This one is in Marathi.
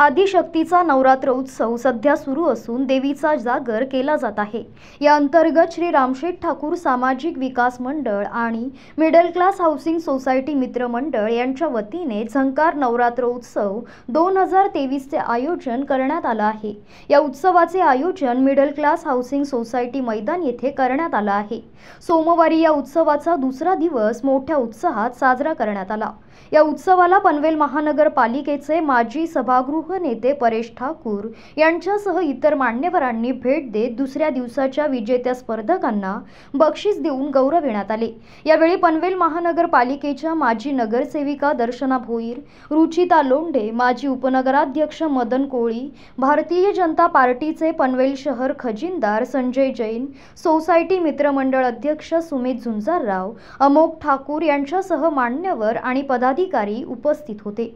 आदिशक्तीचा नवरात्र उत्सव सध्या सुरू असून देवीचा जागर केला जात आहे या अंतर्गत श्री रामशेठ ठाकूर सामाजिक विकास मंडळ आणि मिडल क्लास हाऊसिंग सोसायटी मित्र मंडळ यांच्या वतीने झंकार नवरात्र उत्सव दोन हजार तेवीसचे आयोजन करण्यात आलं आहे या उत्सवाचे आयोजन मिडल क्लास हाऊसिंग सोसायटी मैदान येथे करण्यात आलं आहे सोमवारी या उत्सवाचा दुसरा दिवस मोठ्या उत्साहात साजरा करण्यात आला या उत्सवाला पनवेल महानगरपालिकेचे माजी सभागृह नेते परेश ठाकूर यांच्यासह इतर मान्यवरांनी भेट देत दुसऱ्या दिवसाच्या विजेत्या स्पर्धकांना बक्षीस देऊन गौरविण्यात आले यावेळी पनवेल महानगरपालिकेच्या माजी नगरसेविका दर्शना भोईर रुचिता लोंढे माजी उपनगराध्यक्ष मदन कोळी भारतीय जनता पार्टीचे पनवेल शहर खजिनदार संजय जैन सोसायटी मित्रमंडळ अध्यक्ष सुमित झुंजारराव अमोक ठाकूर यांच्यासह मान्यवर आणि पदाधिकारी उपस्थित होते